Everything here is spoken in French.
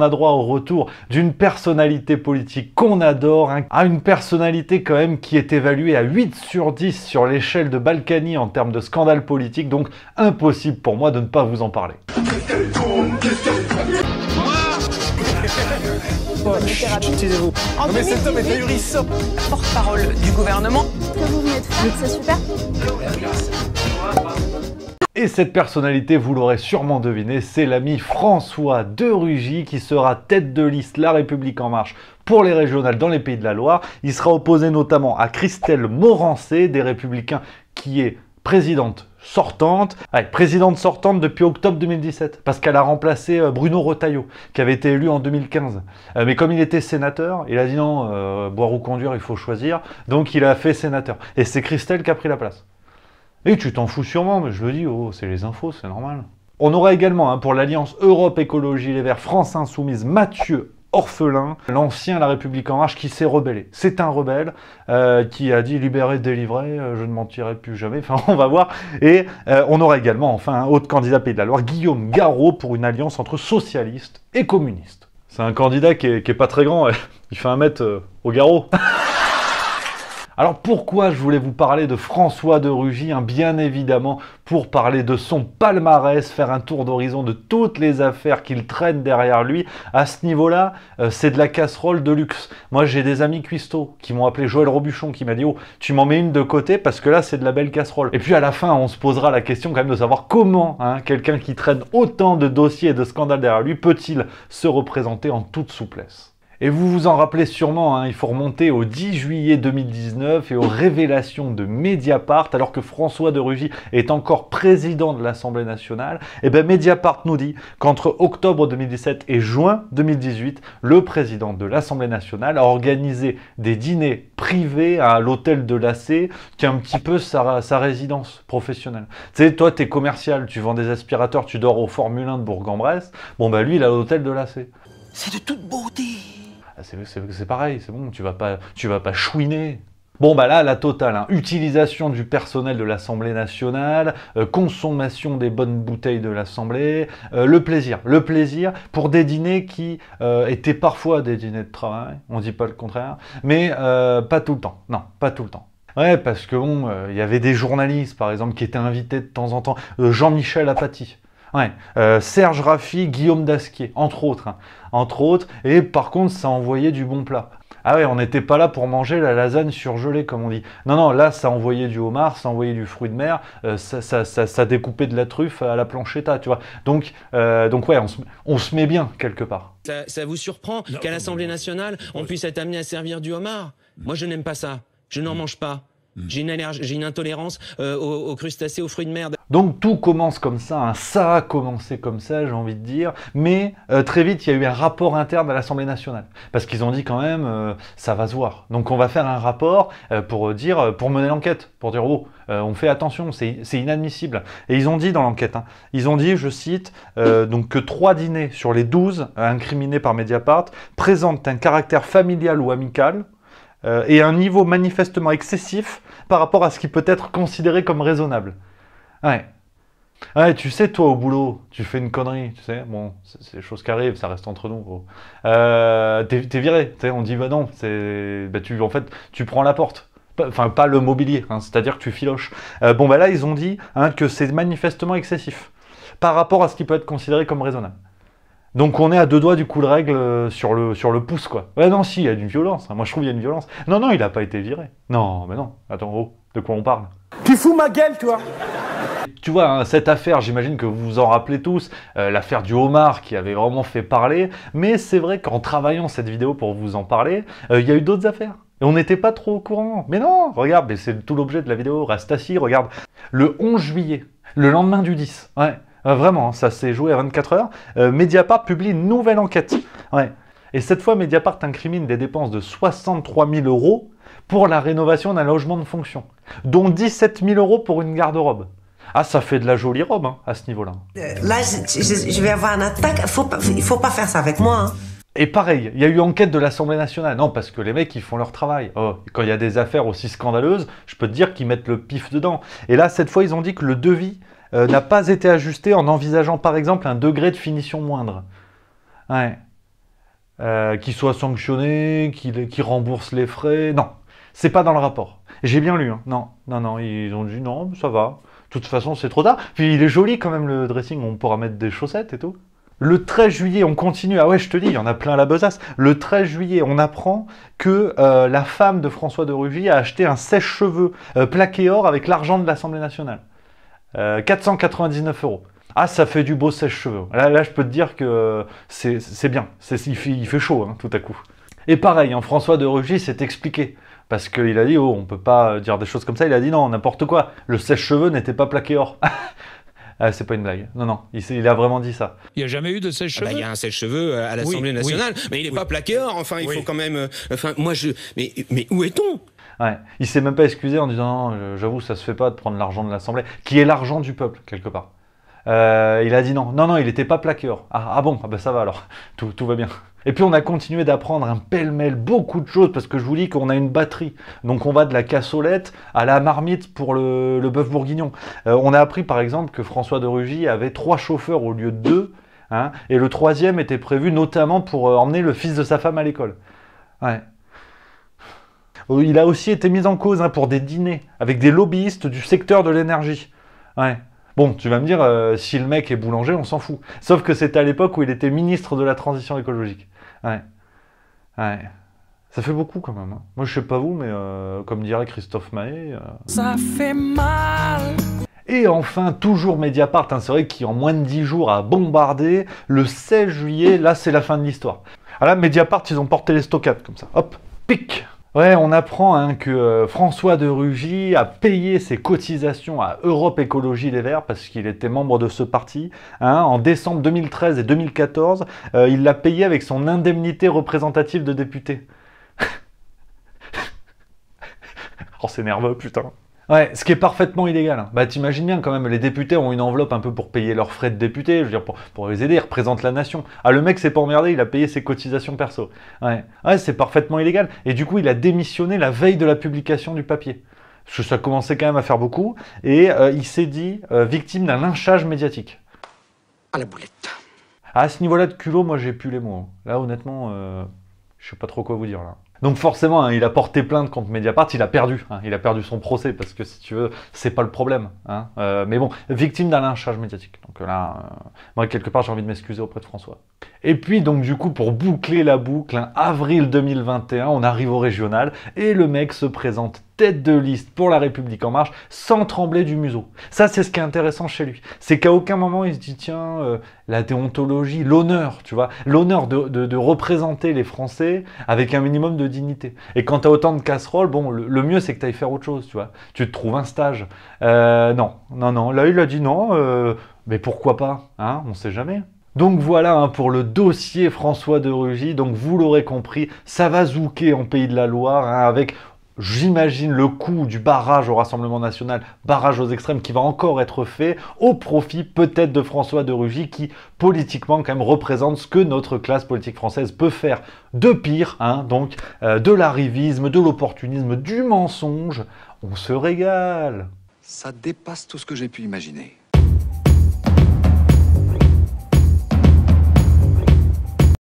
a droit au retour d'une personnalité politique qu'on adore, hein, à une personnalité quand même qui est évaluée à 8 sur 10 sur l'échelle de Balkany en termes de scandale politique, donc impossible pour moi de ne pas vous en parler. Porte-parole du gouvernement. que vous venez de faire, c'est super. Et cette personnalité, vous l'aurez sûrement deviné, c'est l'ami François de Rugy qui sera tête de liste La République en marche pour les régionales dans les Pays de la Loire. Il sera opposé notamment à Christelle Morancé des Républicains qui est présidente sortante, ah, présidente sortante depuis octobre 2017, parce qu'elle a remplacé euh, Bruno Retailleau, qui avait été élu en 2015. Euh, mais comme il était sénateur, il a dit non, euh, boire ou conduire, il faut choisir, donc il a fait sénateur. Et c'est Christelle qui a pris la place. Et tu t'en fous sûrement, mais je le dis, oh, c'est les infos, c'est normal. On aura également hein, pour l'Alliance Europe Écologie Les Verts France Insoumise Mathieu Orphelin, l'ancien La République en marche qui s'est rebellé. C'est un rebelle euh, qui a dit libéré, délivré, euh, je ne mentirai plus jamais. Enfin, on va voir. Et euh, on aura également enfin un autre candidat pays de la Loire, Guillaume Garot, pour une alliance entre socialistes et communistes. C'est un candidat qui est, pas très grand. Il fait un mètre au garrot. Alors pourquoi je voulais vous parler de François de Rugy hein, Bien évidemment pour parler de son palmarès, faire un tour d'horizon de toutes les affaires qu'il traîne derrière lui. À ce niveau-là, euh, c'est de la casserole de luxe. Moi j'ai des amis cuistots qui m'ont appelé Joël Robuchon qui m'a dit « Oh, tu m'en mets une de côté parce que là c'est de la belle casserole ». Et puis à la fin, on se posera la question quand même de savoir comment hein, quelqu'un qui traîne autant de dossiers et de scandales derrière lui peut-il se représenter en toute souplesse. Et vous vous en rappelez sûrement, hein, il faut remonter au 10 juillet 2019 et aux révélations de Mediapart, alors que François de Rugy est encore président de l'Assemblée nationale. Et eh bien Mediapart nous dit qu'entre octobre 2017 et juin 2018, le président de l'Assemblée nationale a organisé des dîners privés à l'hôtel de Lacé, qui est un petit peu sa, résidence professionnelle. Tu sais, toi, t'es commercial, tu vends des aspirateurs, tu dors au Formule 1 de Bourg-en-Bresse. Bon, bah ben, lui, il a l'hôtel de Lacé. C'est de toute beauté ah, c'est pareil, c'est bon, tu vas pas, vas pas chouiner. Bon bah là, la totale, hein. utilisation du personnel de l'Assemblée nationale, euh, consommation des bonnes bouteilles de l'Assemblée, euh, le plaisir, le plaisir pour des dîners qui euh, étaient parfois des dîners de travail, on dit pas le contraire, mais pas tout le temps, non, pas tout le temps. Ouais, parce que bon, il y avait des journalistes, par exemple, qui étaient invités de temps en temps, Jean-Michel Apathy, Ouais. Euh, Serge Raffi, Guillaume Dasquier, entre autres. Hein. Entre autres. Et par contre, ça envoyait du bon plat. Ah ouais, on n'était pas là pour manger la lasagne surgelée, comme on dit. Non, non, là, ça envoyait du homard, ça envoyait du fruit de mer, euh, ça, ça, ça, découpait de la truffe à la planchetta, tu vois. Donc, euh, donc ouais, on se, met bien, quelque part. Ça, vous surprend qu'à l'Assemblée nationale, on puisse être amené à servir du homard Moi, je n'aime pas ça. Je n'en mm. mange pas. Mm. J'ai une allergie, j'ai une intolérance euh, aux, crustacés, aux fruits de mer. Donc tout commence comme ça, hein. ça a commencé comme ça, j'ai envie de dire. Mais euh, très vite, il y a eu un rapport interne à l'Assemblée nationale. Parce qu'ils ont dit quand même, euh, ça va se voir. Donc on va faire un rapport pour dire, pour mener l'enquête, pour dire, oh, on fait attention, c'est, inadmissible. Et ils ont dit dans l'enquête, hein, ils ont dit, je cite, donc que trois dîners sur les 12 incriminés par Mediapart présentent un caractère familial ou amical euh, et un niveau manifestement excessif par rapport à ce qui peut être considéré comme raisonnable. Ouais. Ouais, tu sais, toi, au boulot, tu fais une connerie, tu sais, bon, c'est des choses qui arrivent, ça reste entre nous, gros. Euh, t'es, viré, tu sais, on dit, bah non, c'est... Bah, tu, en fait, tu prends la porte. Enfin, pas le mobilier, hein, c'est-à-dire que tu filoches. Euh, bon, bah là, ils ont dit hein, que c'est manifestement excessif par rapport à ce qui peut être considéré comme raisonnable. Donc on est à deux doigts du coup de règle euh, sur le, sur le pouce, quoi. Ouais, non, si, il y a une violence. Hein. Moi, je trouve qu'il y a une violence. Non, non, il n'a pas été viré. Non, mais non. Attends, oh, de quoi on parle Tu fous ma gueule, toi tu vois, hein, cette affaire, j'imagine que vous vous en rappelez tous, euh, l'affaire du homard qui avait vraiment fait parler, mais c'est vrai qu'en travaillant cette vidéo pour vous en parler, euh, il y a eu d'autres affaires. Et on n'était pas trop au courant. Mais non, regarde, c'est tout l'objet de la vidéo, reste assis, regarde. Le 11 juillet, le lendemain du 10, ouais, euh, vraiment, hein, ça s'est joué à 24 heures. Euh, Mediapart publie une nouvelle enquête. Ouais. Et cette fois, Mediapart incrimine des dépenses de 63 000 euros pour la rénovation d'un logement de fonction, dont 17 000 euros pour une garde-robe. Ah, ça fait de la jolie robe hein, à ce niveau-là. Euh, là, je, vais avoir un attaque. Il faut, faut pas faire ça avec moi. Hein. Et pareil, il y a eu enquête de l'Assemblée nationale. Non, parce que les mecs, ils font leur travail. Oh, quand il y a des affaires aussi scandaleuses, je peux te dire qu'ils mettent le pif dedans. Et là, cette fois, ils ont dit que le devis euh, n'a pas été ajusté en envisageant, par exemple, un degré de finition moindre. Ouais. Euh, qu'il soit sanctionné, qu'il rembourse les frais. Non, c'est pas dans le rapport. J'ai bien lu. Hein. Non, non, non, ils ont dit non, ça va. De toute façon, c'est trop tard. Puis il est joli quand même le dressing, on pourra mettre des chaussettes et tout. Le 13 juillet, on continue. Ah ouais, je te dis, il y en a plein à la besace. Le 13 juillet, on apprend que euh, la femme de François de Rugy a acheté un sèche-cheveux euh, plaqué or avec l'argent de l'Assemblée nationale. 499 euh, euros. Ah, ça fait du beau sèche-cheveux. Là, je peux te dire que c'est bien. Il fait, fait, chaud, hein, tout à coup. Et pareil, hein, François de Rugy s'est expliqué. Parce qu'il a dit, oh, on peut pas dire des choses comme ça. Il a dit, non, n'importe quoi. Le sèche-cheveux n'était pas plaqué or. Ah, c'est pas une blague. Non, non, il, a vraiment dit ça. Il n'y a jamais eu de sèche-cheveux. Ah bah, il y a un sèche-cheveux euh, à l'Assemblée nationale, mais il n'est pas plaqueur. Enfin, il faut quand même. Euh, enfin, moi, je. Mais, où est-on Ouais. Il s'est même pas excusé en disant Non, j'avoue, ça se fait pas de prendre l'argent de l'Assemblée, qui est l'argent du peuple, quelque part. Euh, il a dit non, non, non, il n'était pas plaqueur. Ah, ah bon, ah bah, ça va alors, tout, va bien. Et puis on a continué d'apprendre un pêle-mêle, beaucoup de choses, parce que je vous dis qu'on a une batterie. Donc on va de la cassolette à la marmite pour le, le bœuf bourguignon. Euh, on a appris par exemple que François de Rugy avait trois chauffeurs au lieu de deux, hein, et le troisième était prévu notamment pour euh, emmener le fils de sa femme à l'école. Ouais. Il a aussi été mis en cause hein, pour des dîners avec des lobbyistes du secteur de l'énergie. Ouais. Bon, tu vas me dire, euh, si le mec est boulanger, on s'en fout. Sauf que c'était à l'époque où il était ministre de la transition écologique. Ouais. Ouais. Ça fait beaucoup quand même. Hein. Moi, je sais pas vous, mais euh, comme dirait Christophe Mahé. Euh, ça fait mal. Et enfin, toujours Mediapart, hein, c'est vrai qui en moins de 10 jours a bombardé le 16 juillet. Là, c'est la fin de l'histoire. Ah là, Mediapart, ils ont porté les stockades comme ça. Hop, pic Ouais, on apprend hein, que euh, François de Rugy a payé ses cotisations à Europe Écologie Les Verts parce qu'il était membre de ce parti. Hein. En décembre 2013 et 2014, euh, il l'a payé avec son indemnité représentative de député. oh, c'est nerveux, putain. Ouais, ce qui est parfaitement illégal. Hein. Bah t'imagines bien quand même, les députés ont une enveloppe un peu pour payer leurs frais de député, je veux dire, pour, les aider, ils représentent la nation. Ah le mec s'est pas emmerdé, il a payé ses cotisations perso. Ouais, ouais c'est parfaitement illégal. Et du coup, il a démissionné la veille de la publication du papier. Parce que ça commençait quand même à faire beaucoup. Et euh, il s'est dit euh, victime d'un lynchage médiatique. À ah, la boulette. Ah, à ce niveau-là de culot, moi j'ai pu les mots. Hein. Là honnêtement, euh, je sais pas trop quoi vous dire là. Donc forcément, hein, il a porté plainte contre Mediapart, il a perdu. Hein, il a perdu son procès parce que si tu veux, c'est pas le problème. Hein. Euh, mais bon, victime d'un lynchage médiatique. Donc là, euh, moi quelque part, j'ai envie de m'excuser auprès de François. Et puis donc du coup pour boucler la boucle, hein, avril 2021, on arrive au régional et le mec se présente tête de liste pour la République en marche sans trembler du museau. Ça c'est ce qui est intéressant chez lui. C'est qu'à aucun moment il se dit tiens euh, la déontologie, l'honneur, tu vois, l'honneur de, représenter les Français avec un minimum de dignité. Et quand t'as autant de casseroles, bon le, mieux c'est que t'ailles faire autre chose, tu vois. Tu te trouves un stage. Euh, non, non, non. Là il a dit non, euh, mais pourquoi pas, hein, on sait jamais. Donc voilà hein, pour le dossier François de Rugy. Donc vous l'aurez compris, ça va zouker en Pays de la Loire hein, avec J'imagine le coup du barrage au Rassemblement national, barrage aux extrêmes qui va encore être fait au profit peut-être de François de Rugy qui politiquement quand même représente ce que notre classe politique française peut faire de pire, hein. donc euh, de l'arrivisme, de l'opportunisme, du mensonge. On se régale. Ça dépasse tout ce que j'ai pu imaginer.